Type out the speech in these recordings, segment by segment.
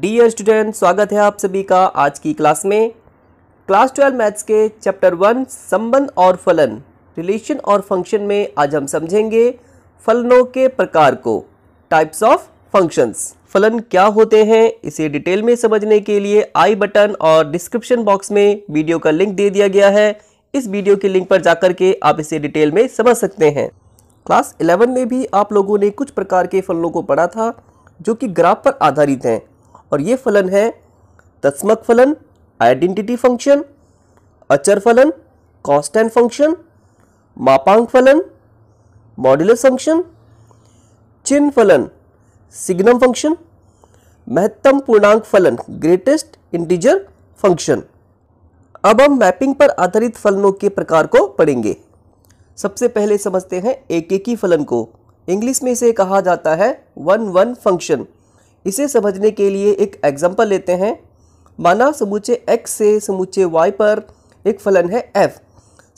dear student स्वागत है आप सभी का आज की क्लास में क्लास ट्वेल्व मैथ्स के चैप्टर वन संबंध और फलन रिलेशन और फंक्शन में आज हम समझेंगे फलनों के प्रकार को टाइप्स ऑफ फंक्शंस फलन क्या होते हैं इसे डिटेल में समझने के लिए आई बटन और डिस्क्रिप्शन बॉक्स में वीडियो का लिंक दे दिया गया है इस वीडियो के लिंक पर जाकर के आप इसे डिटेल में समझ सकते हैं क्लास इलेवन में भी आप लोगों ने कुछ प्रकार के फलनों को पढ़ा था जो कि ग्राफ पर आधारित हैं और ये फलन है तस्मक फलन आइडेंटिटी फंक्शन अचर फलन कॉन्स्टेंट फंक्शन मापांक फलन मॉड्यूलर फंक्शन चिन्ह फलन सिग्नम फंक्शन महत्तम पूर्णांक फलन ग्रेटेस्ट इंटीजर फंक्शन अब हम मैपिंग पर आधारित फलनों के प्रकार को पढ़ेंगे सबसे पहले समझते हैं एक एक ही फलन को इंग्लिश में इसे कहा जाता है वन वन फंक्शन इसे समझने के लिए एक एग्जाम्पल लेते हैं माना समूचे एक्स से समूचे वाई पर एक फलन है एफ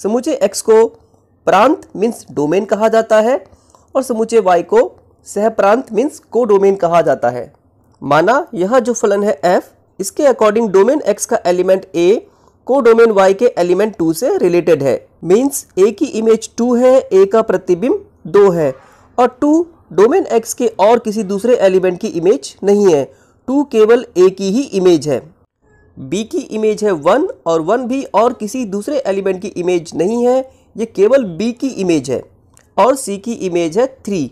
समूचे एक्स को प्रांत मीन्स डोमेन कहा जाता है और समूचे वाई को सह प्रांत मीन्स को डोमेन कहा जाता है माना यह जो फलन है एफ इसके अकॉर्डिंग डोमेन एक्स का element a codomain y के एलिमेंट टू से रिलेटेड है मीन्स ए की इमेज टू है ए का प्रतिबिंब दो है और टू डोमेन एक्स के और किसी दूसरे एलिमेंट की इमेज नहीं है टू केवल ए की ही इमेज है बी की इमेज है वन और वन भी और किसी दूसरे एलिमेंट की इमेज नहीं है ये केवल बी की इमेज है और सी की इमेज है थ्री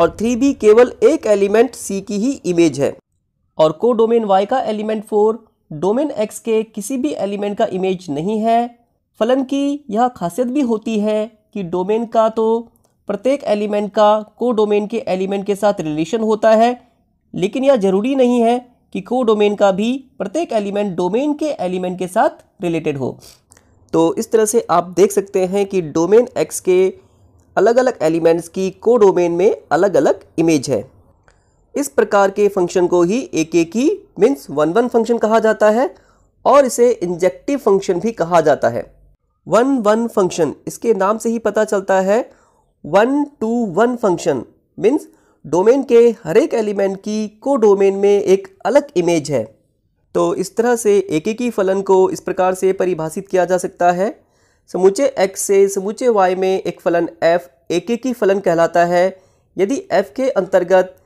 और थ्री भी केवल एक एलिमेंट सी की ही इमेज है और को डोमेन वाई का एलिमेंट फोर डोमेन एक्स के किसी भी एलिमेंट का इमेज नहीं है फलन की यह खासियत भी होती है कि डोमेन का तो प्रत्येक एलिमेंट का को डोमेन के एलिमेंट के साथ रिलेशन होता है लेकिन यह जरूरी नहीं है कि को डोमेन का भी प्रत्येक एलिमेंट डोमेन के एलिमेंट के साथ रिलेटेड हो तो इस तरह से आप देख सकते हैं कि डोमेन एक्स के अलग अलग एलिमेंट्स की को डोमेन में अलग अलग इमेज है इस प्रकार के फंक्शन को ही एक एक ही मीन्स वन वन फंक्शन कहा जाता है और इसे इंजेक्टिव फंक्शन भी कहा जाता है वन वन फंक्शन इसके नाम से ही पता चलता है one to one function means domain के हर एक एलिमेंट की को डोमेन में एक अलग इमेज है तो इस तरह से एक एक ही फलन को इस प्रकार से परिभाषित किया जा सकता है समूचे x से समूचे y में एक फलन f एक एक ही फलन कहलाता है यदि f के अंतर्गत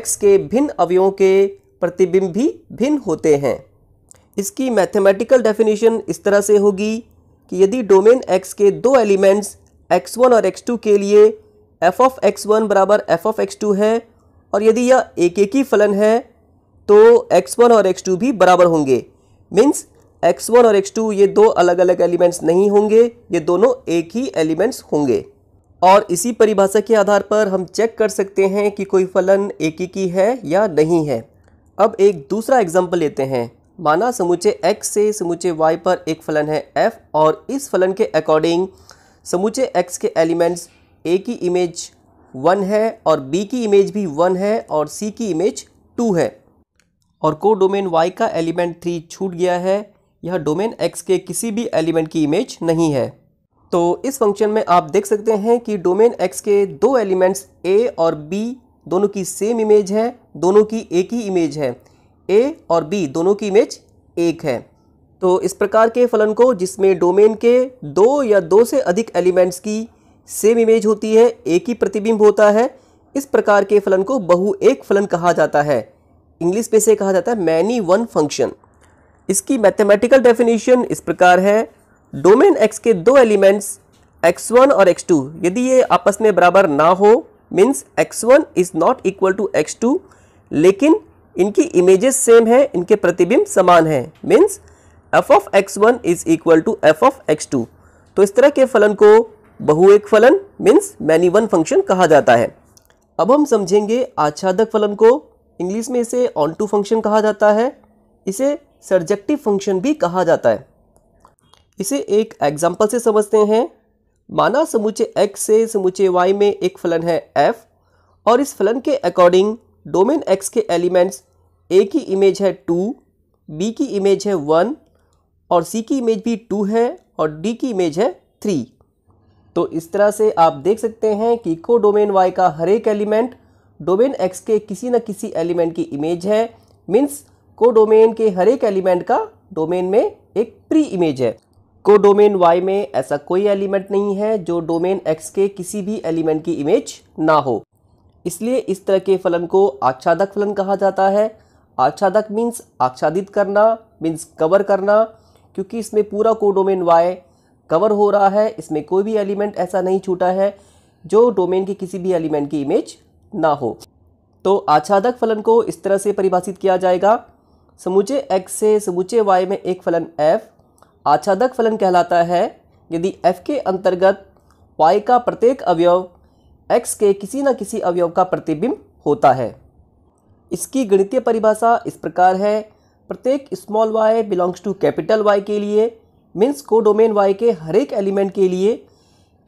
x के भिन्न अवयवों के प्रतिबिंब भी भिन्न होते हैं इसकी मैथमेटिकल डेफिनेशन इस तरह से होगी कि यदि डोमेन x के दो एलिमेंट्स एक्स वन और एक्स टू के लिए एफ ऑफ एक्स वन बराबर एफ ऑफ एक्स टू है और यदि यह एक एक ही फलन है तो एक्स वन और एक्स टू भी बराबर होंगे मीन्स एक्स वन और एक्स टू ये दो अलग अलग एलिमेंट्स नहीं होंगे ये दोनों एक ही एलिमेंट्स होंगे और इसी परिभाषा के आधार पर हम चेक कर सकते हैं कि कोई फलन एक ही है या नहीं है अब एक दूसरा एग्जाम्पल लेते हैं माना समूचे x से समूचे y पर एक फलन है f और इस फलन के अकॉर्डिंग समूचे एक्स के एलिमेंट्स ए की इमेज वन है और बी की इमेज भी वन है और सी की इमेज टू है और को डोमेन वाई का एलिमेंट थ्री छूट गया है यह डोमेन एक्स के किसी भी एलिमेंट की इमेज नहीं है तो इस फंक्शन में आप देख सकते हैं कि डोमेन एक्स के दो एलिमेंट्स ए और बी दोनों की सेम इमेज है दोनों की एक ही इमेज है ए और बी दोनों की इमेज एक है तो इस प्रकार के फलन को जिसमें डोमेन के दो या दो से अधिक एलिमेंट्स की सेम इमेज होती है एक ही प्रतिबिंब होता है इस प्रकार के फलन को बहु एक फलन कहा जाता है इंग्लिश में से कहा जाता है मैनी वन फंक्शन इसकी मैथमेटिकल डेफिनेशन इस प्रकार है डोमेन एक्स के दो एलिमेंट्स एक्स वन और एक्स टू यदि ये आपस में बराबर ना हो means x one is not equal to x two लेकिन इनकी इमेजेस सेम है इनके प्रतिबिंब समान हैं means f of x one is equal to f of x two तो इस तरह के फलन को बहु एक फलन मीन्स मैनी वन फंक्शन कहा जाता है अब हम समझेंगे आच्छादक फलन को इंग्लिश में इसे ऑन टू फंक्शन कहा जाता है इसे सर्जेक्टिव फंक्शन भी कहा जाता है इसे एक एग्जाम्पल से समझते हैं माना समूचे एक्स से समूचे वाई में एक फलन है एफ और इस फलन के अकॉर्डिंग डोमेन एक्स के एलिमेंट्स ए की इमेज है टू बी की इमेज है वन और सी की इमेज भी टू है और डी की इमेज है थ्री तो इस तरह से आप देख सकते हैं कि को डोमेन वाई का हर एक एलिमेंट डोमेन एक्स के किसी न किसी एलिमेंट की इमेज है मीन्स को डोमेन के हर एक एलिमेंट का डोमेन में एक प्री इमेज है को डोमेन वाई में ऐसा कोई एलिमेंट नहीं है जो डोमेन एक्स के किसी भी एलिमेंट की इमेज ना हो इसलिए इस तरह के फलन को आच्छादक फलन कहा जाता है आच्छादक मीन्स आच्छादित करना मीन्स कवर करना क्योंकि इसमें पूरा को डोमेन वाई कवर हो रहा है इसमें कोई भी एलिमेंट ऐसा नहीं छूटा है जो डोमेन के किसी भी एलिमेंट की इमेज ना हो तो आच्छादक फलन को इस तरह से परिभाषित किया जाएगा समूचे एक्स से समूचे वाई में एक फलन एफ आच्छादक फलन कहलाता है यदि एफ के अंतर्गत वाई का प्रत्येक अवयव एक्स के किसी न किसी अवयव का प्रतिबिंब होता है इसकी गणितीय परिभाषा इस प्रकार है प्रत्येक small y belongs to capital Y के लिए मीन्स को डोमेन वाई के हर एक एलिमेंट के लिए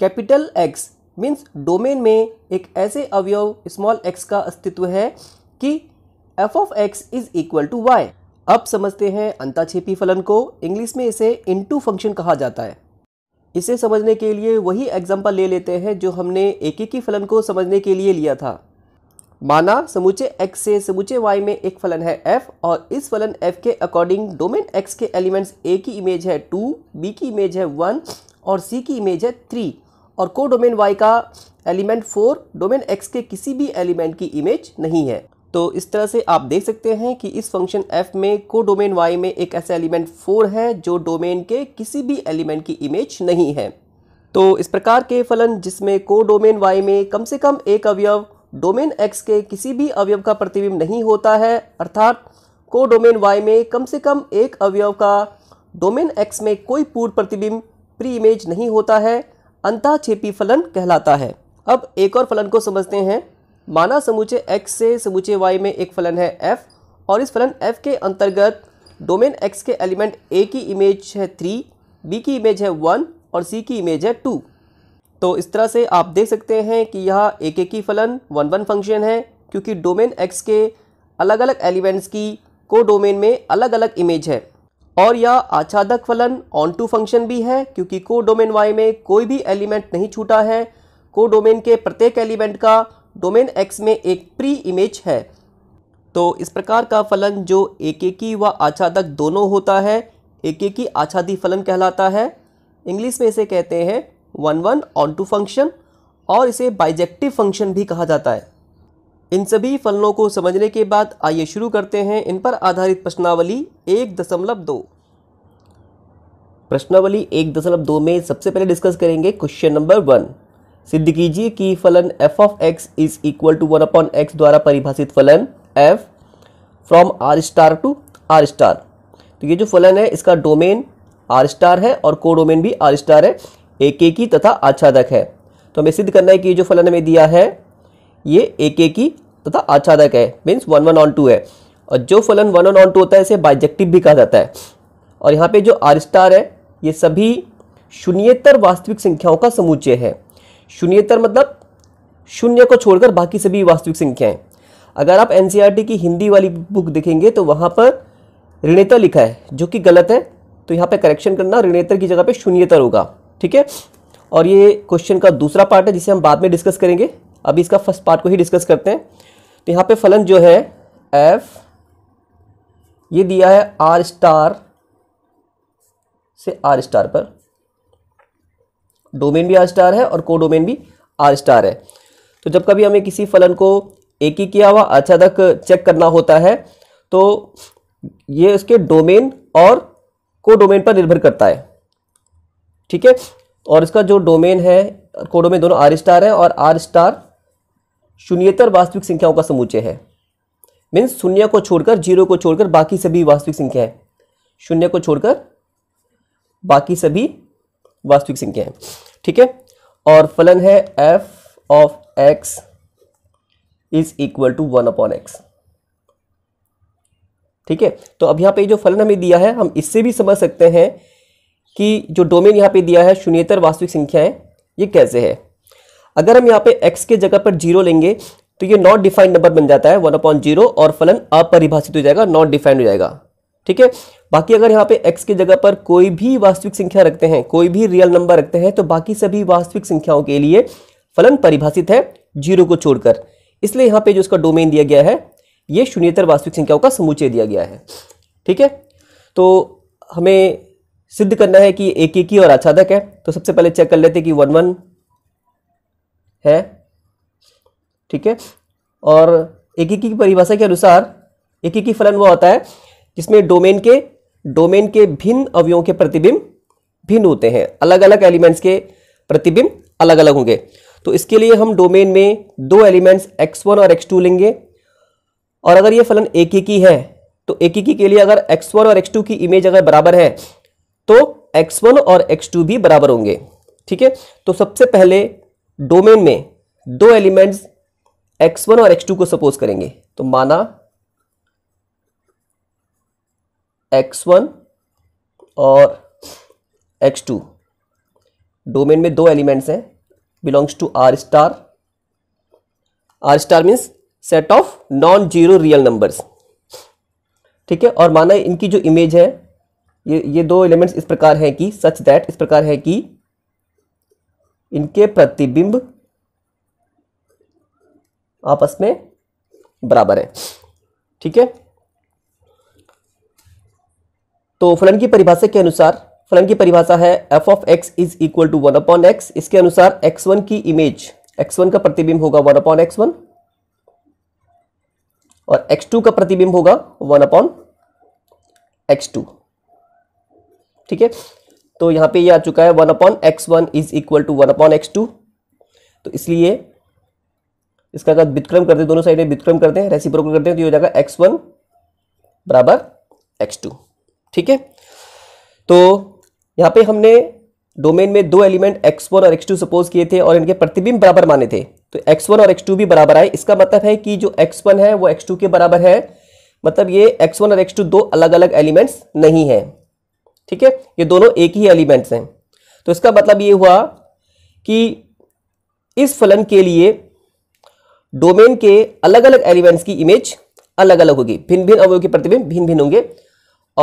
कैपिटल एक्स मीन्स डोमेन में एक ऐसे अवयव स्मॉल एक्स का अस्तित्व है कि f of x is equal to y अब समझते हैं अंताक्षेपी फलन को इंग्लिश में इसे इनटू फंक्शन कहा जाता है इसे समझने के लिए वही एग्जाम्पल ले लेते हैं जो हमने एक एक फलन को समझने के लिए लिया था माना समूचे x से समूचे y में एक फलन है f और इस फलन f के अकॉर्डिंग डोमेन x के एलिमेंट्स a की इमेज है टू b की इमेज है वन और c की इमेज है थ्री और को डोमेन y का एलिमेंट फोर डोमेन x के किसी भी एलिमेंट की इमेज नहीं है तो इस तरह से आप देख सकते हैं कि इस फंक्शन f में को डोमेन y में एक ऐसा एलिमेंट फोर है जो डोमेन के किसी भी एलिमेंट की इमेज नहीं है तो इस प्रकार के फलन जिसमें को डोमेन y में कम से कम एक अवयव डोमेन एक्स के किसी भी अवयव का प्रतिबिंब नहीं होता है अर्थात को डोमेन वाई में कम से कम एक अवयव का डोमेन एक्स में कोई पूर्व प्रतिबिंब प्री इमेज नहीं होता है अंताक्षेपी फलन कहलाता है अब एक और फलन को समझते हैं माना समूचे एक्स से समूचे वाई में एक फलन है एफ और इस फलन एफ के अंतर्गत डोमेन एक्स के एलिमेंट ए की इमेज है थ्री बी की इमेज है वन और सी की इमेज है टू तो इस तरह से आप देख सकते हैं कि यह एक एक ही फलन वन वन फंक्शन है क्योंकि डोमेन एक्स के अलग अलग एलिमेंट्स की को डोमेन में अलग अलग इमेज है और यह आच्छादक फलन ऑन टू फंक्शन भी है क्योंकि को डोमेन वाई में कोई भी एलिमेंट नहीं छूटा है को डोमेन के प्रत्येक एलिमेंट का डोमेन एक्स में एक प्री इमेज है तो इस प्रकार का फलन जो एक एकी व आच्छादक दोनों होता है एक एकी आच्छादी फलन कहलाता है इंग्लिश में इसे कहते हैं one one onto function और इसे बाइजेक्टिव फंक्शन भी कहा जाता है इन सभी फलनों को समझने के बाद आइए शुरू करते हैं इन पर आधारित प्रश्नावली एक दशमलव दो प्रश्नावली एक दशमलव दो में सबसे पहले डिस्कस करेंगे क्वेश्चन नंबर वन सिद्ध कीजिए कि फलन f of x is equal to one upon x द्वारा परिभाषित फलन f from R star to R star तो ये जो फलन है इसका डोमेन आर स्टार है और को डोमेन भी आर स्टार है एकेकी तथा आच्छादक है तो हमें सिद्ध करना है कि जो फलन हमें दिया है ये एकेकी तथा आच्छादक है means one one onto है और जो फलन वन वन ऑन टू होता है इसे बाइजेक्टिव भी कहा जाता है और यहाँ पे जो आर स्टार है ये सभी शून्यतर वास्तविक संख्याओं का समुच्चय है शून्यतर मतलब शून्य को छोड़कर बाकी सभी वास्तविक संख्याएं अगर आप एन e की हिंदी वाली बुक देखेंगे तो वहाँ पर ऋणेतर लिखा है जो कि गलत है तो यहाँ पे करेक्शन करना ऋणेतर की जगह पे शून्यतर होगा ठीक है और ये क्वेश्चन का दूसरा पार्ट है जिसे हम बाद में डिस्कस करेंगे अभी इसका फर्स्ट पार्ट को ही डिस्कस करते हैं तो यहाँ पे फलन जो है एफ ये दिया है आर स्टार से आर स्टार पर डोमेन भी आर स्टार है और को डोमेन भी आर स्टार है तो जब कभी हमें किसी फलन को एक ही किया हुआ अचानक चेक करना होता है तो ये उसके डोमेन और को डोमेन पर निर्भर करता है ठीक है और इसका जो डोमेन है कोडो में दोनों आर स्टार है और आर स्टार शून्यतर वास्तविक संख्याओं का समूचे है मीन्स शून्य को छोड़कर जीरो को छोड़कर बाकी सभी वास्तविक संख्या है शून्य को छोड़कर बाकी सभी वास्तविक संख्या है ठीक है और फलन है f of x is equal to one upon x ठीक है तो अब यहां पे जो फलन हमें दिया है हम इससे भी समझ सकते हैं कि जो डोमेन यहाँ पे दिया है शून्यतर वास्तविक संख्याएं ये कैसे है अगर हम यहाँ पे x के जगह पर जीरो लेंगे तो ये नॉट डिफाइंड नंबर बन जाता है वन अपॉन जीरो और फलन अपरिभाषित हो जाएगा नॉट डिफाइंड हो जाएगा ठीक है बाकी अगर यहाँ पे x के जगह पर कोई भी वास्तविक संख्या रखते हैं कोई भी रियल नंबर रखते हैं तो बाकी सभी वास्तविक संख्याओं के लिए फलन परिभाषित है जीरो को छोड़कर इसलिए यहाँ पे जो इसका डोमेन दिया गया है ये शून्यतर वास्तविक संख्याओं का समूचे दिया गया है ठीक है तो हमें सिद्ध करना है कि एक एक ही और आच्छादक है तो सबसे पहले चेक कर लेते हैं कि वन वन है ठीक है और एक एक की परिभाषा के अनुसार एक एक फलन वह होता है जिसमें डोमेन के डोमेन के भिन्न अवयवों के प्रतिबिंब भिन्न होते हैं अलग अलग एलिमेंट्स के प्रतिबिंब अलग अलग होंगे तो इसके लिए हम डोमेन में दो एलिमेंट्स x1 और x2 लेंगे और अगर ये फलन एक ही है तो एक एक के लिए अगर x1 और x2 की इमेज अगर बराबर है तो x1 और x2 भी बराबर होंगे ठीक है तो सबसे पहले डोमेन में दो एलिमेंट्स x1 और x2 को सपोज करेंगे तो माना x1 और x2 डोमेन में दो एलिमेंट्स हैं belongs to R star R star means set of non zero real numbers ठीक है और माना इनकी जो इमेज है ये ये दो एलिमेंट्स इस प्रकार हैं कि सच दैट इस प्रकार है कि इनके प्रतिबिंब आपस में बराबर है ठीक है तो फलन की परिभाषा के अनुसार फलन की परिभाषा है f of x is equal to one upon x इसके अनुसार एक्स वन की इमेज एक्स वन का प्रतिबिंब होगा वन अपॉन एक्स वन और एक्स टू का प्रतिबिंब होगा वन अपॉन एक्स टू ठीक है तो यहाँ पे ये यह आ चुका है one upon x one is equal to one upon x two तो इसलिए इसका अगर विक्रम करते हैं दोनों साइड में विक्रम करते हैं रेसिप्रोकल करते हैं तो ये हो जाएगा एक्स वन बराबर एक्स टू ठीक है तो यहाँ पे हमने डोमेन में दो एलिमेंट x1 और x2 सपोज किए थे और इनके प्रतिबिंब बराबर माने थे तो x1 और x2 भी बराबर आए इसका मतलब है कि जो x1 है वो x2 के बराबर है मतलब ये x1 और x2 दो अलग अलग एलिमेंट्स नहीं है ठीक है ये दोनों एक ही एलिमेंट्स हैं तो इसका मतलब ये हुआ कि इस फलन के लिए डोमेन के अलग अलग एलिमेंट्स की इमेज अलग अलग होगी भिन्न भिन्न अवयव के प्रतिबिंब भिन्न भिन्न होंगे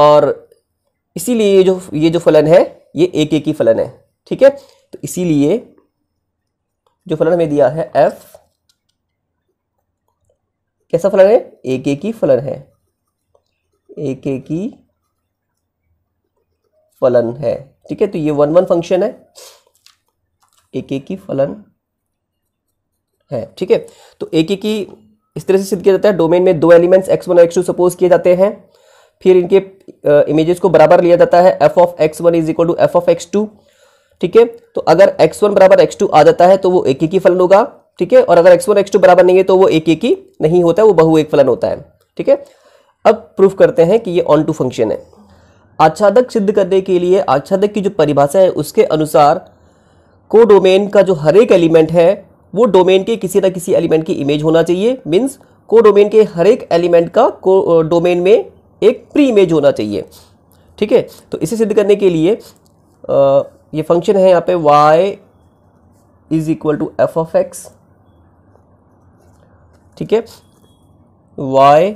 और इसीलिए ये जो ये जो फलन है ये एक एक ही फलन है ठीक है तो इसीलिए जो फलन हमें दिया है एफ कैसा फलन है एक एक ही फलन है एक एक ही फलन है ठीक है तो ये वन वन फंक्शन है एक एक की फलन है ठीक है तो एक एक की इस तरह से सिद्ध किया जाता है डोमेन में दो एलिमेंट्स एक्स वन और एक्स टू सपोज किए जाते हैं फिर इनके इमेजेस को बराबर लिया जाता है f of x one is equal to f of x two ठीक है तो अगर एक्स वन बराबर एक्स टू आ जाता है तो वो एक एक ही फलन होगा ठीक है और अगर एक्स वन एक्स टू बराबर नहीं है तो वो एक एक ही नहीं होता है वो बहु एक फलन होता है ठीक है अब प्रूफ करते हैं कि ये ऑन टू फंक्शन है आच्छादक सिद्ध करने के लिए आच्छादक की जो परिभाषा है उसके अनुसार को डोमेन का जो हर एक एलिमेंट है वो डोमेन के किसी ना किसी एलिमेंट की इमेज होना चाहिए मीन्स को डोमेन के हर एक एलिमेंट का को डोमेन में एक प्री इमेज होना चाहिए ठीक है तो इसे सिद्ध करने के लिए आ, ये फंक्शन है यहाँ पे y is equal to f of x ठीक है y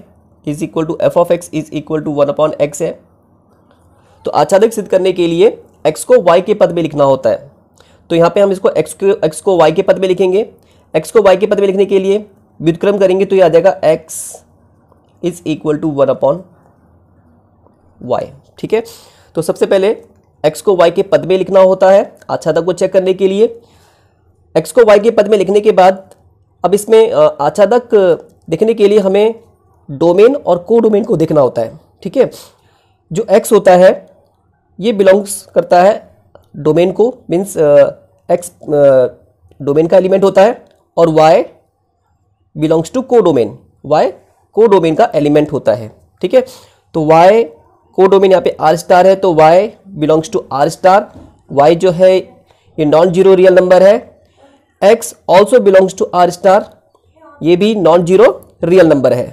is equal to f of x is equal to one upon x है तो आच्छादक सिद्ध करने के लिए एक्स को वाई के पद में लिखना होता है तो यहाँ पे हम इसको एक्स को एक्स को वाई के पद में लिखेंगे एक्स को वाई के पद में लिखने के लिए व्युतक्रम करेंगे तो ये आ जाएगा x is equal to one upon y ठीक है तो सबसे पहले एक्स को वाई के पद में लिखना होता है आच्छादक को चेक करने के लिए एक्स को वाई के पद में लिखने के बाद अब इसमें आच्छादक देखने के लिए हमें डोमेन और को डोमेन को देखना होता है ठीक है जो एक्स होता है ये बिलोंग्स करता है डोमेन को मीन्स एक्स डोमेन का एलिमेंट होता है और y belongs to codomain y codomain का एलिमेंट होता है ठीक है तो वाई को डोमेन यहाँ पे आर स्टार है तो y belongs to R star y जो है ये नॉन जीरो रियल नंबर है x also belongs to R star ये भी नॉन जीरो रियल नंबर है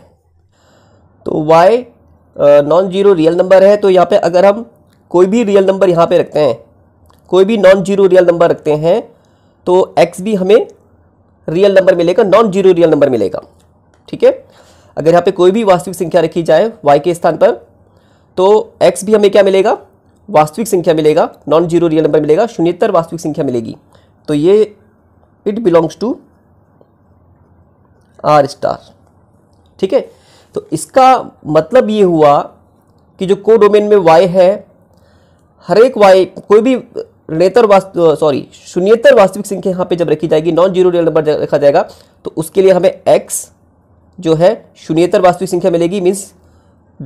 तो y non zero real number है तो यहाँ पे अगर हम कोई भी रियल नंबर यहाँ पे रखते हैं कोई भी नॉन जीरो रियल नंबर रखते हैं तो एक्स भी हमें रियल नंबर मिलेगा नॉन जीरो रियल नंबर मिलेगा ठीक है अगर यहाँ पे कोई भी वास्तविक संख्या रखी जाए वाई के स्थान पर तो एक्स भी हमें क्या मिलेगा वास्तविक संख्या मिलेगा नॉन जीरो रियल नंबर मिलेगा शून्यतर वास्तविक संख्या मिलेगी तो ये it belongs to R star ठीक है तो इसका मतलब ये हुआ कि जो को डोमेन में वाई है हरेक वाई कोई भी ऋणेतर वास्तव सॉरी शून्यतर वास्तविक संख्या यहाँ पे जब रखी जाएगी नॉन जीरो रियल नंबर रखा जाएगा तो उसके लिए हमें एक्स जो है शून्यतर वास्तविक संख्या मिलेगी मीन्स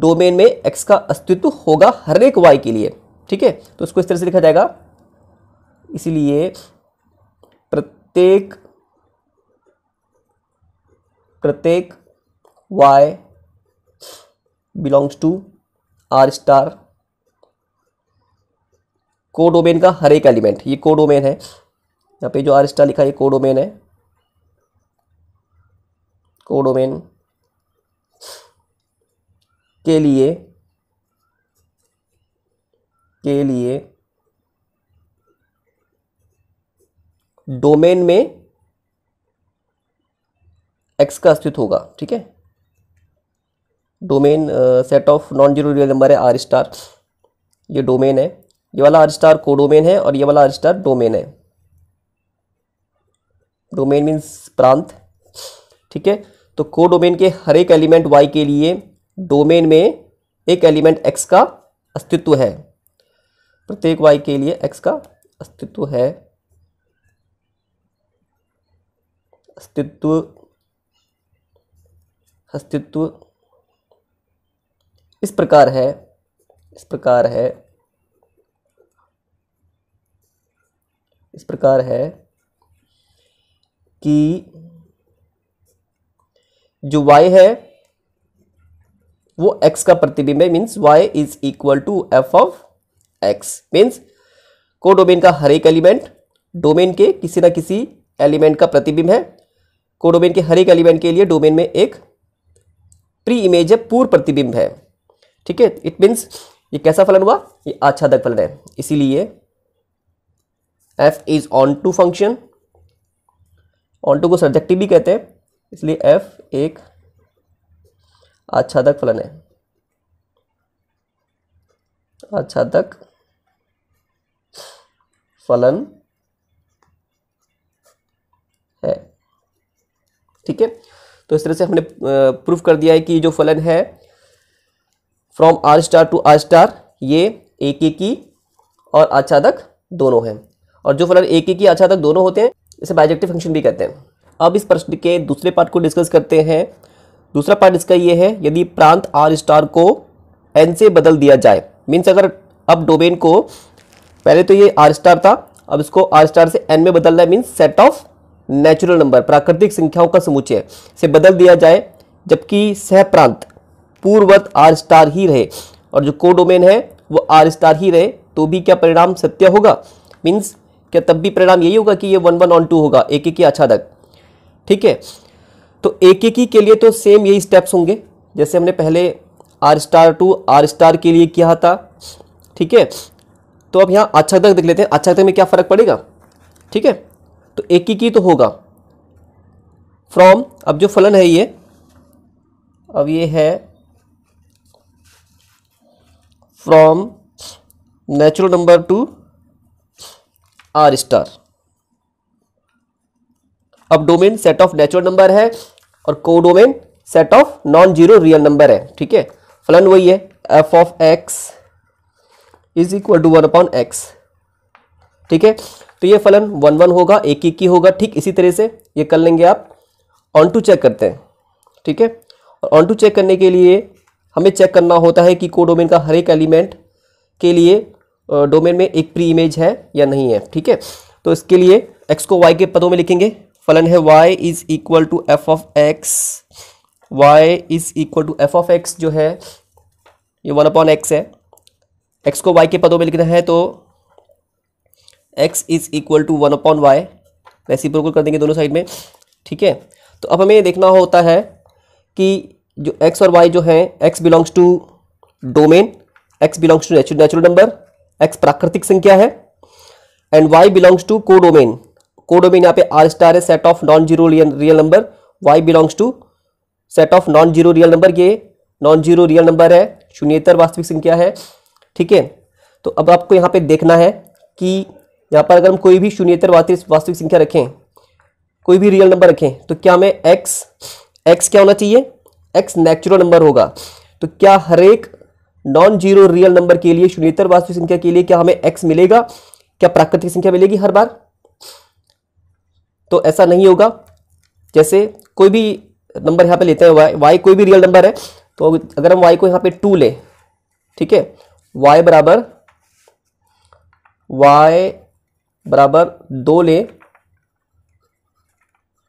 डोमेन में एक्स का अस्तित्व होगा हर एक वाई के लिए ठीक है तो उसको इस तरह से लिखा जाएगा इसलिए प्रत्येक प्रत्येक y belongs to R star codomain का हर एक एलिमेंट ये कोडोमेन है यहाँ पे जो आर स्टार लिखा है ये कोडोमेन है कोडोमेन के लिए के लिए डोमेन में एक्स का अस्तित्व होगा ठीक है domain set of non zero real number है आर स्टार ये डोमेन है ये वाला आर स्टार कोडोमेन है और ये वाला आर स्टार डोमेन है डोमेन मीन्स प्रांत ठीक है तो कोडोमेन के हर एक एलिमेंट वाई के लिए डोमेन में एक एलिमेंट एक्स का अस्तित्व है प्रत्येक वाई के लिए एक्स का अस्तित्व है अस्तित्व अस्तित्व इस प्रकार है इस प्रकार है इस प्रकार है कि जो y है वो x का प्रतिबिंब है means y is equal to f of x means codomain का हर एक एलिमेंट डोमेन के किसी ना किसी एलिमेंट का प्रतिबिंब है को डोमेन के हर एक एलिमेंट के लिए डोमेन में एक प्री इमेज है पूर्व प्रतिबिंब है ठीक है इट मीन्स ये कैसा फलन हुआ ये आच्छादक फलन है इसीलिए f is onto function onto को सब्जेक्टिव भी कहते हैं इसलिए एफ एक आच्छादक फलन है आच्छादक फलन है ठीक है तो इस तरह से हमने प्रूफ कर दिया है कि जो फलन है from R star to R star ये एक की और आच्छादक दोनों हैं और जो फलर एक एक ही अच्छा तक दोनों होते हैं इसे बाइजेक्टिव फंक्शन भी कहते हैं अब इस प्रश्न के दूसरे पार्ट को डिस्कस करते हैं दूसरा पार्ट इसका ये है यदि प्रांत आर स्टार को एन से बदल दिया जाए मीन्स अगर अब डोमेन को पहले तो ये आर स्टार था अब इसको आर स्टार से एन में बदलना है means set of natural number प्राकृतिक संख्याओं का समुचय से बदल दिया जाए जबकि सह प्रांत पूर्ववत आर स्टार ही रहे और जो को डोमेन है वो आर स्टार ही रहे तो भी क्या परिणाम सत्य होगा मीन्स क्या तब भी परिणाम यही होगा कि ये वन वन ऑन टू होगा एक एक आच्छादक ठीक है तो एक एक के लिए तो सेम यही स्टेप्स होंगे जैसे हमने पहले R star to R star के लिए किया था ठीक है तो अब यहाँ आच्छादक देख लेते हैं आच्छादक में क्या फ़र्क पड़ेगा ठीक है तो एक ही तो होगा फ्रॉम अब जो फलन है ये अब ये है from natural number to R star अब domain set of natural number है और codomain set of non zero real number है ठीक है फलन वही है f of x is equal to one upon x ठीक है तो ये फलन वन वन होगा एक एक ही होगा ठीक इसी तरह से ये कर लेंगे आप ऑन टू चेक करते हैं ठीक है और ऑन टू चेक करने के लिए हमें चेक करना होता है कि कोडोमेन का हर एक एलिमेंट के लिए डोमेन में एक प्री इमेज है या नहीं है ठीक है तो इसके लिए x को वाई के पदों में लिखेंगे फलन है y is equal to f of x y is equal to f of x जो है ये वन अपॉन एक्स है एक्स को वाई के पदों में लिखना है तो x is equal to one upon y reciprocal कर देंगे दोनों साइड में ठीक है तो अब हमें देखना होता है कि जो एक्स और वाई जो हैं x belongs to domain x belongs to natural number x प्राकृतिक संख्या है and y belongs to codomain codomain यहाँ पे आर स्टार है set of non zero real number y belongs to set of non zero real number ये non zero real number है शून्यतर वास्तविक संख्या है ठीक है तो अब आपको यहाँ पे देखना है कि यहाँ पर अगर हम कोई भी शून्यतर वास्तविक संख्या रखें कोई भी रियल नंबर रखें तो क्या हमें एक्स एक्स क्या होना चाहिए एक्स नेचुरल नंबर होगा तो क्या हर एक नॉन जीरो रियल नंबर के लिए शून्यतर वास्तविक संख्या के लिए क्या हमें एक्स मिलेगा क्या प्राकृतिक संख्या मिलेगी हर बार तो ऐसा नहीं होगा जैसे कोई भी नंबर यहाँ पे लेते हैं वाई वाई कोई भी रियल नंबर है तो अगर हम वाई को यहाँ पे टू लें ठीक है वाई बराबर वाई बराबर दो लें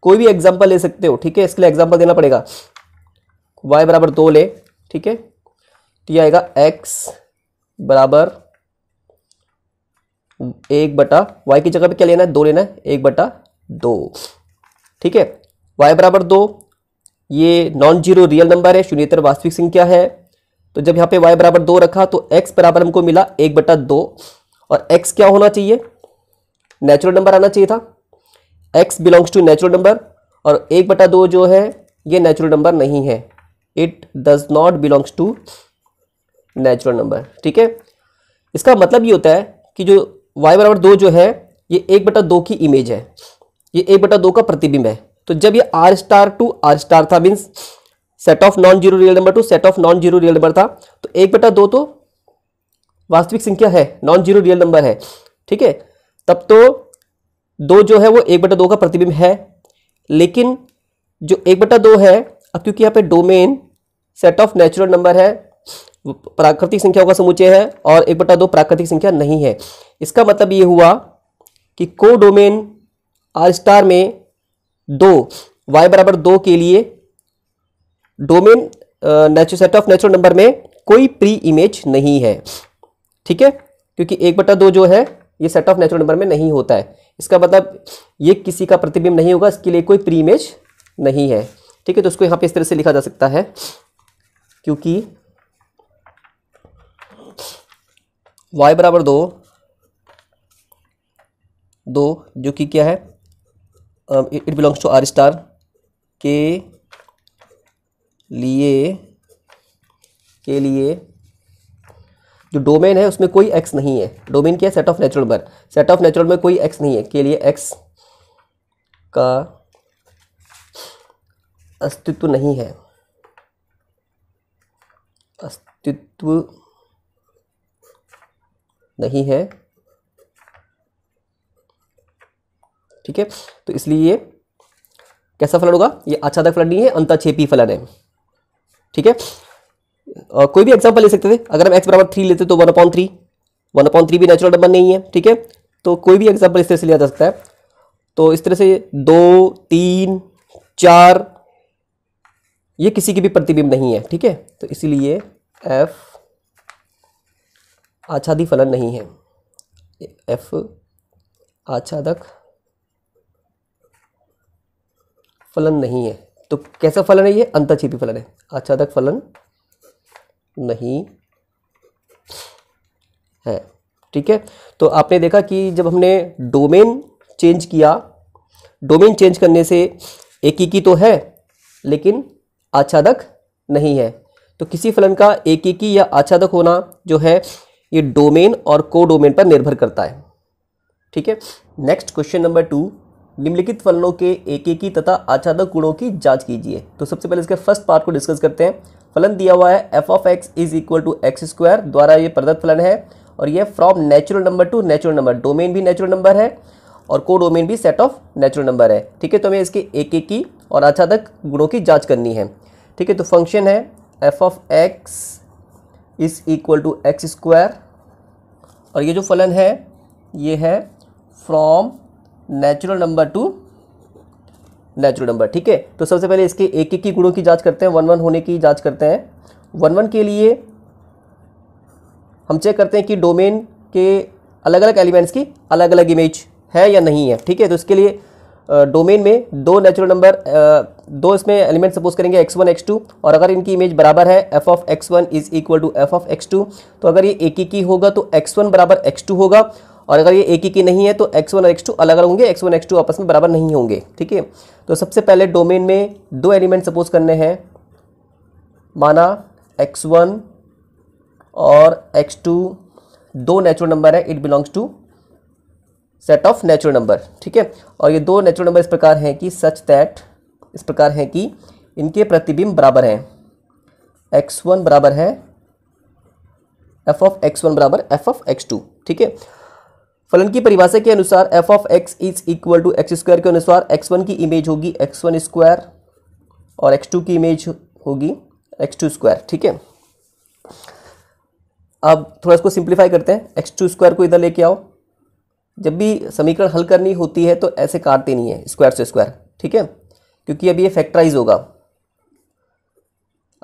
कोई भी एग्जाम्पल ले सकते हो ठीक है इसके लिए एग्जाम्पल देना पड़ेगा वाई बराबर दो लें ठीक है तो यह आएगा एक्स बराबर एक बटा वाई की जगह पे क्या लेना है दो लेना है एक बटा दो ठीक है वाई बराबर दो ये नॉन जीरो रियल नंबर है शून्यतर वास्तविक संख्या है तो जब यहाँ पे y बराबर दो रखा तो x बराबर हमको मिला एक बटा दो और x क्या होना चाहिए नेचुरल नंबर आना चाहिए था x belongs to natural number और एक बटा दो जो है ये नेचुरल नंबर नहीं है it does not belongs to natural number ठीक है इसका मतलब ये होता है कि जो वाई बराबर दो जो है ये एक बटा दो की इमेज है ये एक बटा दो का प्रतिबिंब है तो जब ये R star to R star था means set of non zero real number to set of non zero real number था तो एक बटा दो तो वास्तविक संख्या है नॉन जीरो रियल नंबर है ठीक है तब तो दो जो है वो एक बटा दो का प्रतिबिंब है लेकिन जो एक बटा दो है अब क्योंकि यहाँ पे domain set of natural number है प्राकृतिक संख्याओं का समुच्चय है और एक बटा दो प्राकृतिक संख्या नहीं है इसका मतलब ये हुआ कि को डोमेन आर स्टार में दो वाई बराबर दो के लिए domain set of natural number में कोई प्री इमेज नहीं है ठीक है क्योंकि एक बटा दो जो है ये सेट ऑफ नेचुरल नंबर में नहीं होता है इसका मतलब ये किसी का प्रतिबिंब नहीं होगा इसके लिए कोई प्री इमेज नहीं है ठीक है तो उसको यहाँ पे इस तरह से लिखा जा सकता है क्योंकि वाई बराबर दो दो जो कि क्या है it belongs to R star के लिए के लिए जो डोमेन है उसमें कोई एक्स नहीं है डोमेन क्या है set of natural number set of natural में कोई एक्स नहीं है के लिए एक्स का अस्तित्व नहीं है अस्तित्व नहीं है ठीक है तो इसलिए ये कैसा फलन होगा ये आच्छादक फलन नहीं है अंताक्षेपी फलन है ठीक है कोई भी एग्जाम्पल ले सकते थे अगर हम एक्स बराबर थ्री लेते तो one upon three one upon three भी नेचुरल नंबर नहीं है ठीक है तो कोई भी एग्जाम्पल इस तरह से लिया जा सकता है तो इस तरह से दो तीन चार ये किसी की भी प्रतिबिंब नहीं है ठीक है तो इसीलिए एफ आच्छादी फलन नहीं है एफ आच्छादक फलन नहीं है तो कैसा फलन है ये अंतक्षेपी फलन है आच्छादक फलन नहीं है ठीक है तो आपने देखा कि जब हमने डोमेन चेंज किया डोमेन चेंज करने से एकीकी तो है लेकिन आच्छादक नहीं है तो किसी फलन का एकीकी या आच्छादक होना जो है ये डोमेन और को डोमेन पर निर्भर करता है ठीक है नेक्स्ट क्वेश्चन नंबर टू निम्नलिखित फलनों के एक एक तथा आच्छादक गुणों की जांच कीजिए तो सबसे पहले इसके फर्स्ट पार्ट को डिस्कस करते हैं फलन दिया हुआ है f of x is equal to x square द्वारा ये प्रदत्त फलन है और ये from natural number to natural number domain भी नेचुरल नंबर है और को डोमेन भी सेट ऑफ नेचुरल नंबर है ठीक है तो हमें इसके एक एक और आच्छादक गुणों की जाँच करनी है ठीक है तो फंक्शन है f of x is equal to x square और ये जो फलन है ये है from natural number to natural number ठीक है तो सबसे पहले इसके एक एक की गुणों की जांच करते हैं वन वन होने की जांच करते हैं वन वन के लिए हम चेक करते हैं कि डोमेन के अलग अलग एलिमेंट्स की अलग अलग इमेज है या नहीं है ठीक है तो इसके लिए डोमेन में दो नेचुरल नंबर दो इसमें एलिमेंट सपोज करेंगे एक्स वन एक्स टू और अगर इनकी इमेज बराबर है f of x one is equal to f of x two तो अगर ये एक ही की होगा तो एक्स वन बराबर एक्स टू होगा और अगर ये एक ही की नहीं है तो एक्स वन और एक्स टू अलग अलग होंगे एक्स वन एक्स टू आपस में बराबर नहीं होंगे ठीक है तो सबसे पहले डोमेन में दो एलिमेंट सपोज करने हैं माना एक्स वन और एक्स टू दो नेचुरल नंबर है it belongs to set of natural number ठीक है और ये दो नेचुरल नंबर इस प्रकार हैं कि सच दैट इस प्रकार हैं कि इनके प्रतिबिंब बराबर हैं एक्स वन बराबर है एफ ऑफ एक्स वन बराबर एफ ऑफ एक्स टू ठीक है फलन की परिभाषा के अनुसार f of x is equal to x square के अनुसार एक्स वन की इमेज होगी एक्स वन स्क्वायर और एक्स टू की इमेज होगी एक्स टू स्क्वायर ठीक है अब थोड़ा इसको सिंप्लीफाई करते हैं एक्स टू स्क्वायर को इधर लेके आओ जब भी समीकरण हल करनी होती है तो ऐसे काटते नहीं है स्क्वायर से स्क्वायर ठीक है क्योंकि अब ये फैक्टराइज होगा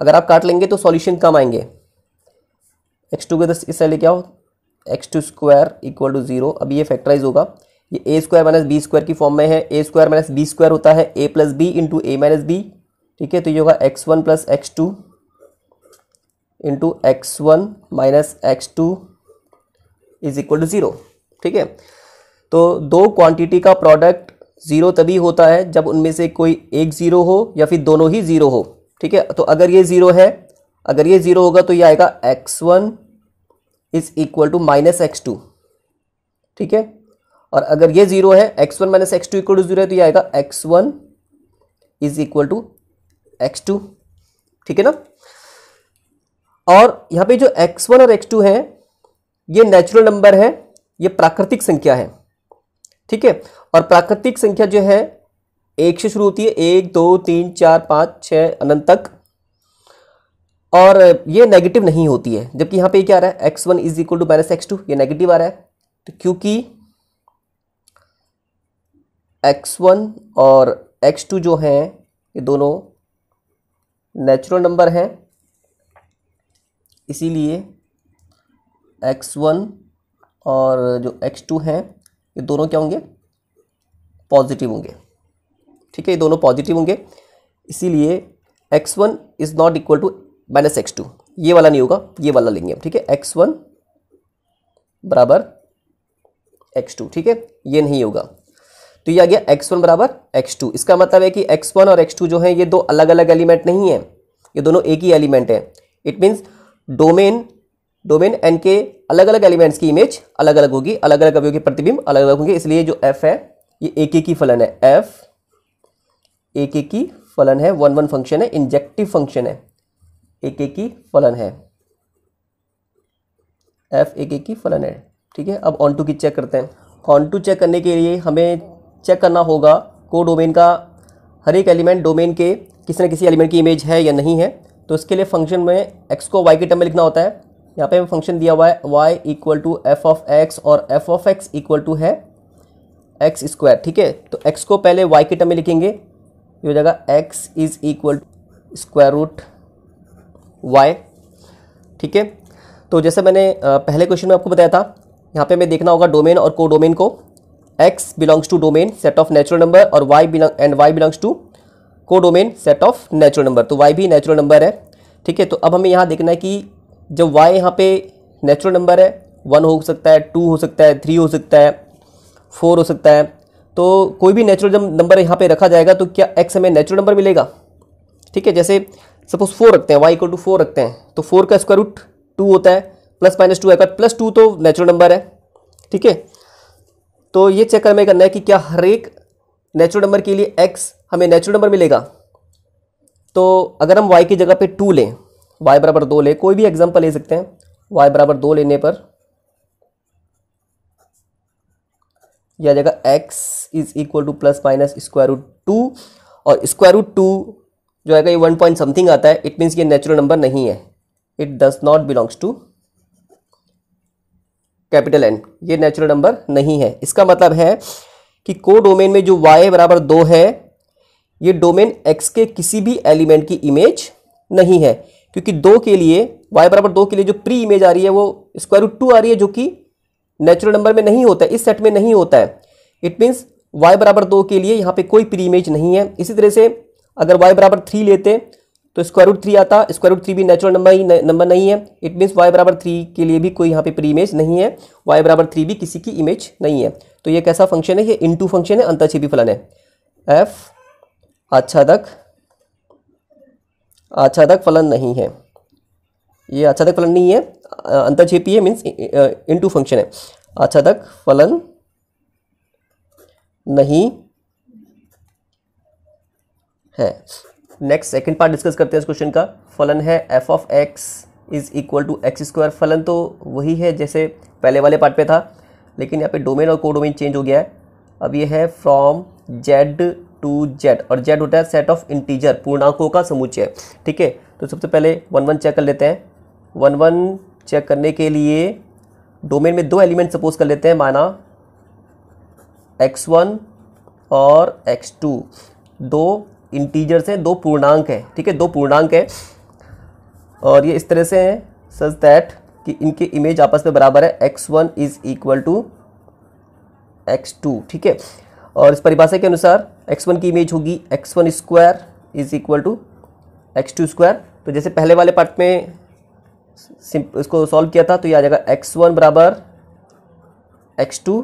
अगर आप काट लेंगे तो सॉल्यूशन कम आएंगे एक्स टू के दस तो इस साइड लेके आओ x two square equal to zero अभी ये फैक्टराइज होगा ये a square minus b square की फॉर्म में है a square minus b square होता है a plus b into a minus b ठीक है तो ये होगा x one plus x two into x one minus x two is equal to zero ठीक है तो दो क्वांटिटी का प्रोडक्ट ज़ीरो तभी होता है जब उनमें से कोई एक ज़ीरो हो या फिर दोनों ही ज़ीरो हो ठीक है तो अगर ये ज़ीरो है अगर ये ज़ीरो होगा तो ये आएगा x one is equal to minus x two ठीक है और अगर ये ज़ीरो है x one minus x two equal to zero है तो ये आएगा x one is equal to x two ठीक है ना और यहाँ पे जो एक्स वन और एक्स टू है ये नेचुरल नंबर है ये प्राकृतिक संख्या है ठीक है और प्राकृतिक संख्या जो है एक से शुरू होती है एक दो तीन चार पाँच छः अनंत तक और ये नेगेटिव नहीं होती है जबकि यहाँ पे क्या आ रहा है x one is equal to minus x two ये नेगेटिव आ रहा है तो क्योंकि एक्स वन और एक्स टू जो हैं ये दोनों नेचुरल नंबर हैं इसीलिए एक्स वन और जो एक्स टू हैं ये दोनों क्या होंगे पॉजिटिव होंगे ठीक है ये दोनों पॉजिटिव होंगे इसीलिए x one is not equal to minus x two ये वाला नहीं होगा ये वाला लेंगे ठीक है एक्स वन बराबर एक्स टू ठीक है ये नहीं होगा तो ये आ गया एक्स वन बराबर एक्स टू इसका मतलब है कि एक्स वन और एक्स टू जो है ये दो अलग अलग एलिमेंट नहीं है ये दोनों एक ही एलिमेंट है it means domain domain N के अलग अलग एलिमेंट्स की इमेज अलग अलग होगी अलग अलग अवयोग के प्रतिबिंब अलग अलग होंगे इसलिए जो एफ है ये एक एक ही फलन है एफ एक एक ही फलन है वन वन फंक्शन है इंजेक्टिव फंक्शन है एक एक ही फलन है एफ एक एक ही फलन है ठीक है अब ऑन टू की चेक करते हैं ऑन टू चेक करने के लिए हमें चेक करना होगा को डोमेन का हर एक एलिमेंट डोमेन के किसी न किसी एलिमेंट की इमेज है या नहीं है तो इसके लिए फंक्शन में एक्स को वाई के टर्म में लिखना होता है यहाँ पे हमें फंक्शन दिया हुआ है y equal to f of x और f of x equal to है एक्स स्क्वायर ठीक है तो x को पहले y के टर्म में लिखेंगे ये हो जाएगा x is equal to square root y ठीक है तो जैसे मैंने पहले क्वेश्चन में आपको बताया था यहाँ पे हमें देखना होगा डोमेन और को डोमेन को x belongs to domain set of natural number और y belong and y belongs to codomain set of natural number तो y भी नेचुरल नंबर है ठीक है तो अब हमें यहाँ देखना है कि जब वाई यहाँ पे नेचुरल नंबर है वन हो सकता है टू हो सकता है थ्री हो सकता है फोर हो सकता है तो कोई भी नेचुरल जब नंबर यहाँ पे रखा जाएगा तो क्या एक्स हमें नेचुरल नंबर मिलेगा ठीक है जैसे सपोज फोर रखते हैं वाई इक्वल टू फोर रखते हैं तो फोर का स्क्वायर रूट टू होता है प्लस माइनस टू आएगा प्लस टू तो नेचुरल नंबर है ठीक है तो ये चेक हमें करना है कि क्या हर एक नेचुरल नंबर के लिए एक्स हमें नेचुरल नंबर मिलेगा तो अगर हम वाई की जगह पर टू लें y बराबर दो ले कोई भी एग्जाम्पल ले सकते हैं y बराबर दो लेने पर यह आ जाएगा x is equal to plus minus square root two और स्क्वायर रूट टू जो है ये वन पॉइंट समथिंग आता है इट मीन्स ये नेचुरल नंबर नहीं है it does not belongs to capital N ये नेचुरल नंबर नहीं है इसका मतलब है कि को डोमेन में जो y बराबर दो है ये डोमेन x के किसी भी एलिमेंट की इमेज नहीं है क्योंकि दो के लिए y बराबर दो के लिए जो प्री इमेज आ रही है वो स्क्वायर रूट टू आ रही है जो कि नेचुरल नंबर में नहीं होता है इस सेट में नहीं होता है इट मीन्स y बराबर दो के लिए यहाँ पे कोई प्री इमेज नहीं है इसी तरह से अगर y बराबर थ्री लेते तो स्क्वायर रूट थ्री आता स्क्वायर रूट थ्री भी नेचुरल नंबर ही नंबर नहीं है इट मीन्स y बराबर थ्री के लिए भी कोई यहाँ पे प्री इमेज नहीं है y बराबर थ्री भी किसी की इमेज नहीं है तो ये कैसा फंक्शन है ये इन फंक्शन है अंतर्छेपी फलन है एफ अच्छा तक आच्छादक फलन नहीं है ये आच्छादक फलन नहीं है छेपी है मीन्स टू फंक्शन है आच्छादक फलन नहीं है नेक्स्ट सेकंड पार्ट डिस्कस करते हैं इस क्वेश्चन का फलन है f of x is equal to x square फलन तो वही है जैसे पहले वाले पार्ट पे था लेकिन यहाँ पे डोमेन और कोडोमेन चेंज हो गया है अब ये है फ्रॉम जेड टू जेड और जेड होता है सेट ऑफ इंटीजर पूर्णांकों का समुच्चय ठीक है तो सबसे पहले वन वन चेक कर लेते हैं वन वन चेक करने के लिए डोमेन में दो एलिमेंट सपोज कर लेते हैं माना एक्स वन और एक्स टू दो इंटीजर्स हैं दो पूर्णांक हैं ठीक है दो पूर्णांक हैं और ये इस तरह से हैं सच दैट कि इनके इमेज आपस में बराबर है x one is equal to x two ठीक है और इस परिभाषा के अनुसार x1 की इमेज होगी x1 one square is equal to x two square तो जैसे पहले वाले पार्ट में इसको सॉल्व किया था तो ये आ जाएगा एक्स वन बराबर एक्स टू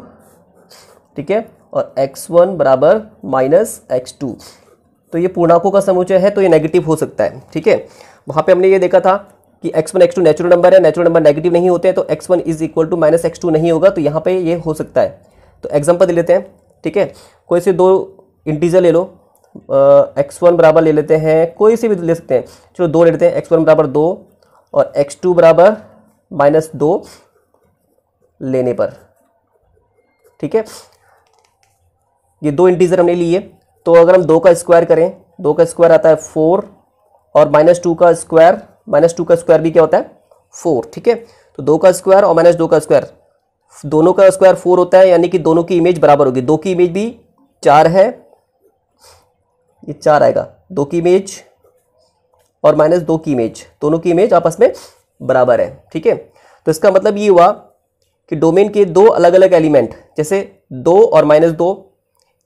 ठीक है और एक्स वन बराबर माइनस एक्स टू तो ये पूर्णांकों का समुचय है तो ये नेगेटिव हो सकता है ठीक है वहाँ पे हमने ये देखा था कि x one x two natural number है नेचुरल नंबर नेगेटिव नहीं होते हैं तो x one is equal to minus x two नहीं होगा तो यहाँ पे ये हो सकता है तो एग्जाम्पल दे लेते हैं ठीक है कोई से दो इंटीजर ले लो एक्स वन बराबर ले लेते हैं कोई से भी ले सकते हैं चलो दो ले लेते हैं एक्स वन बराबर दो और एक्स टू बराबर माइनस दो लेने पर ठीक है ये दो इंटीजर हमने लिए तो अगर हम दो का स्क्वायर करें दो का स्क्वायर आता है फोर और माइनस टू का स्क्वायर माइनस टू का स्क्वायर भी क्या होता है फोर ठीक है तो दो का स्क्वायर और माइनस दो का स्क्वायर दोनों का स्क्वायर फोर होता है यानी कि दोनों की इमेज बराबर होगी दो की इमेज भी चार है ये चार आएगा दो की इमेज और माइनस दो की इमेज दोनों की इमेज आपस में बराबर है ठीक है तो इसका मतलब ये हुआ कि डोमेन के दो अलग अलग एलिमेंट जैसे दो और माइनस दो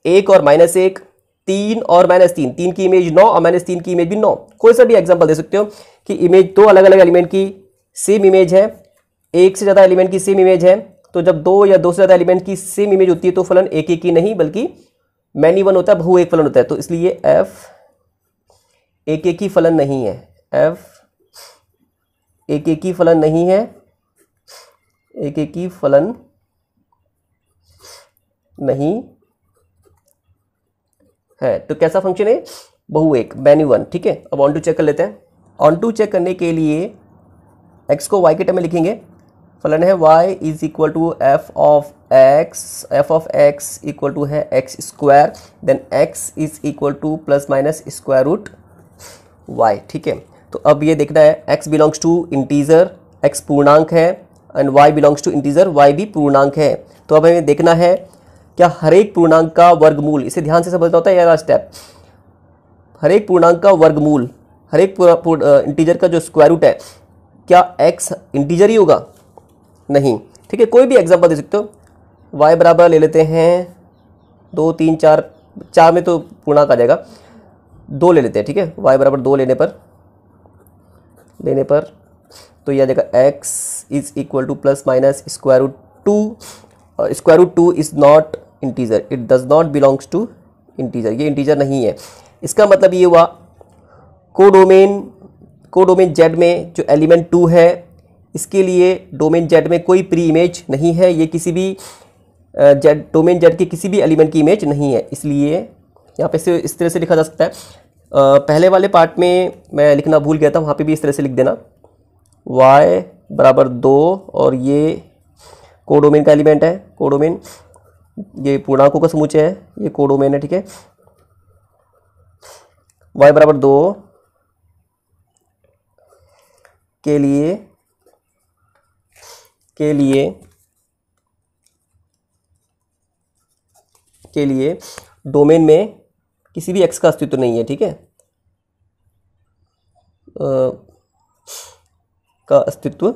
एक और माइनस एक तीन और माइनस तीन तीन की इमेज नौ और माइनस तीन की इमेज भी नौ कोई सा भी एग्जाम्पल दे सकते हो कि इमेज दो अलग अलग एलिमेंट की सेम इमेज है एक से ज़्यादा एलिमेंट की सेम इमेज है तो जब दो या दो से ज़्यादा एलिमेंट की सेम इमेज होती है तो फलन एक एक ही नहीं बल्कि मैनी वन होता है बहु एक फलन होता है तो इसलिए एफ एक एक ही फलन नहीं है एफ एक एक ही फलन नहीं है एक एक ही फलन नहीं है तो कैसा फंक्शन है बहु एक मैन्यू वन ठीक है अब ऑन टू चेक कर लेते हैं ऑन टू चेक करने के लिए एक्स को वाई के टाइम में लिखेंगे फलन है y is equal to f of x f of x equal to है x square then x is equal to plus minus square root y ठीक है तो अब ये देखना है x belongs to integer x पूर्णांक है and y belongs to integer y भी पूर्णांक है तो अब हमें देखना है क्या हर एक पूर्णांक का वर्गमूल इसे ध्यान से समझना होता है यार स्टेप हर एक पूर्णांक का वर्गमूल हर एक इंटीजर का जो स्क्वायर रूट है क्या x इंटीजर ही होगा नहीं ठीक है कोई भी एग्जाम्पल दे सकते हो वाई बराबर ले लेते हैं दो तीन चार चार में तो पूर्णांक आ जाएगा दो ले लेते हैं ठीक है वाई बराबर दो लेने पर लेने पर तो यह आ जाएगा x is equal to plus minus square root two और square root two is not integer it does not belongs to integer ये इंटीजर नहीं है इसका मतलब ये हुआ कोडोमेन कोडोमेन जेड में जो एलिमेंट टू है इसके लिए डोमेन जेड में कोई प्री इमेज नहीं है ये किसी भी जेड डोमेन जेड के किसी भी एलिमेंट की इमेज नहीं है इसलिए यहाँ पे से इस तरह से लिखा जा सकता है पहले वाले पार्ट में मैं लिखना भूल गया था वहाँ पे भी इस तरह से लिख देना y बराबर दो और ये कोडोमेन का एलिमेंट है कोडोमेन ये पूर्णांकों का समूचे है ये कोडोमेन है ठीक है y बराबर दो के लिए के लिए के लिए डोमेन में किसी भी एक्स का अस्तित्व नहीं है ठीक है का अस्तित्व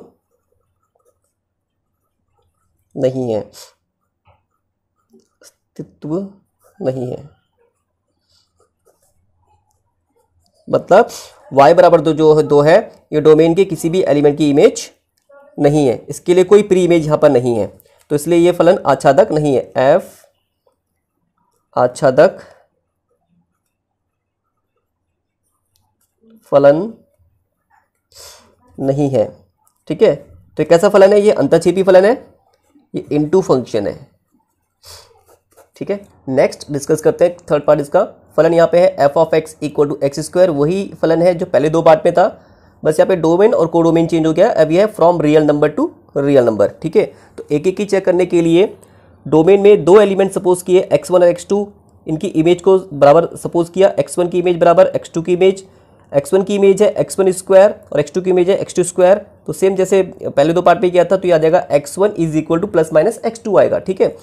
नहीं है अस्तित्व नहीं है मतलब y बराबर दो जो दो है ये डोमेन के किसी भी एलिमेंट की इमेज नहीं है इसके लिए कोई प्री इमेज यहाँ पर नहीं है तो इसलिए ये फलन आच्छादक नहीं है एफ आच्छादक फलन नहीं है ठीक है तो कैसा फलन है ये अंतर्छेपी फलन है ये इनटू फंक्शन है ठीक है नेक्स्ट डिस्कस करते हैं थर्ड पार्ट इसका फलन यहाँ पे है f of x equal to x square वही फलन है जो पहले दो पार्ट में था बस यहाँ पे डोमेन और कोडोमेन चेंज हो गया अब यह है from real number to real number ठीक है तो एक एक ही चेक करने के लिए डोमेन में दो एलिमेंट सपोज किए एक्स वन और एक्स टू इनकी इमेज को बराबर सपोज किया एक्स वन की इमेज बराबर एक्स टू की इमेज एक्स वन की इमेज है एक्स वन स्क्वायर और एक्स टू की इमेज है एक्स टू स्क्वायर तो सेम जैसे पहले दो पार्ट में किया था तो ये आ जाएगा x one is equal to plus minus x two आएगा ठीक है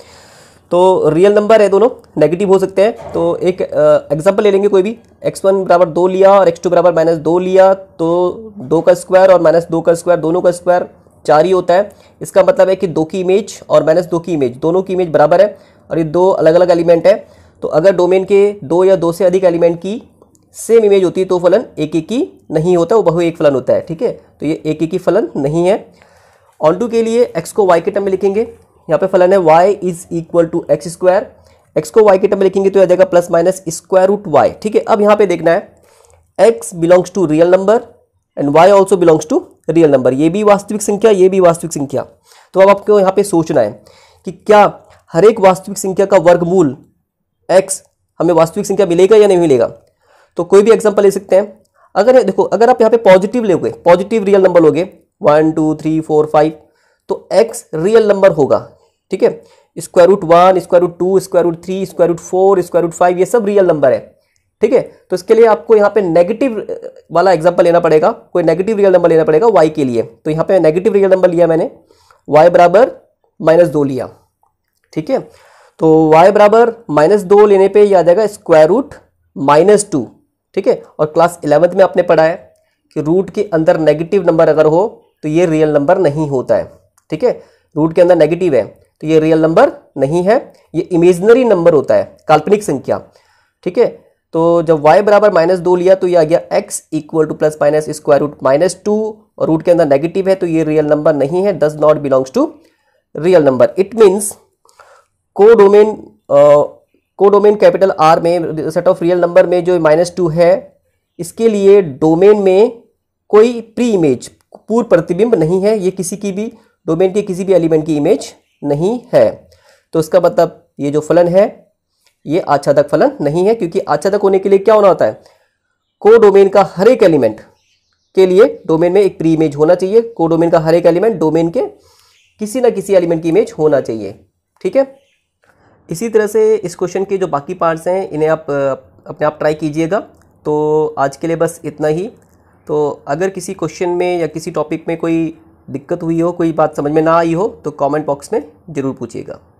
तो रियल नंबर है दोनों नेगेटिव हो सकते हैं तो एक एग्जाम्पल ले लेंगे कोई भी एक्स वन बराबर दो लिया और एक्स टू बराबर माइनस दो लिया तो दो का स्क्वायर और माइनस दो का स्क्वायर दोनों का स्क्वायर चार ही होता है इसका मतलब है कि दो की इमेज और माइनस दो की इमेज दोनों की इमेज बराबर है और ये दो अलग अलग एलिमेंट है तो अगर डोमेन के दो या दो से अधिक एलिमेंट की सेम इमेज होती है तो फलन एक एक की नहीं होता वो बहु एक फलन होता है ठीक है तो ये एक एक की फलन नहीं है ऑन टू के लिए एक्स को वाई के टर्म में लिखेंगे यहाँ पे फलन है y is equal to x square x को y के टर्म में लिखेंगे तो आ जाएगा plus minus square root y ठीक है अब यहाँ पे देखना है x belongs to real number and y also belongs to real number ये भी वास्तविक संख्या ये भी वास्तविक संख्या तो अब आपको यहाँ पे सोचना है कि क्या हर एक वास्तविक संख्या का वर्गमूल एक्स हमें वास्तविक संख्या मिलेगा या नहीं मिलेगा तो कोई भी एग्जाम्पल ले सकते हैं अगर देखो अगर आप यहाँ पे पॉजिटिव लोगे पॉजिटिव रियल नंबर लोगे one two three four five तो एक्स रियल नंबर होगा ठीक है square root one square root two square root three square root four square root five ये सब रियल नंबर है ठीक है तो इसके लिए आपको यहाँ पे नेगेटिव वाला एग्जाम्पल लेना पड़ेगा कोई नेगेटिव रियल नंबर लेना पड़ेगा वाई के लिए तो यहाँ पे नेगेटिव रियल नंबर लिया मैंने वाई बराबर माइनस दो लिया ठीक है तो y बराबर माइनस दो लेने पे ये आ जाएगा स्क्वायर रूट माइनस टू ठीक है और क्लास इलेवंथ में आपने पढ़ा है कि रूट के अंदर नेगेटिव नंबर अगर हो तो ये रियल नंबर नहीं होता है ठीक है रूट के अंदर नेगेटिव है तो ये रियल नंबर नहीं है ये इमेजनरी नंबर होता है काल्पनिक संख्या ठीक है तो जब y बराबर माइनस दो लिया तो ये आ गया x equal to plus minus square root minus two और रूट के अंदर नेगेटिव है तो ये रियल नंबर नहीं है does not belongs to real number it means codomain codomain capital R में सेट ऑफ रियल नंबर में जो माइनस टू है इसके लिए डोमेन में कोई प्री इमेज पूर्व प्रतिबिंब नहीं है ये किसी की भी डोमेन के किसी भी एलिमेंट की इमेज नहीं है तो इसका मतलब ये जो फलन है ये आच्छादक फलन नहीं है क्योंकि आच्छादक होने के लिए क्या होना होता है को डोमेन का हर एक एलिमेंट के लिए डोमेन में एक प्री इमेज होना चाहिए को डोमेन का हर एक एलिमेंट डोमेन के किसी ना किसी एलिमेंट की इमेज होना चाहिए ठीक है इसी तरह से इस क्वेश्चन के जो बाकी पार्ट्स हैं इन्हें आप अपने आप ट्राई कीजिएगा तो आज के लिए बस इतना ही तो अगर किसी क्वेश्चन में या किसी टॉपिक में कोई दिक्कत हुई हो कोई बात समझ में ना आई हो तो कमेंट बॉक्स में ज़रूर पूछिएगा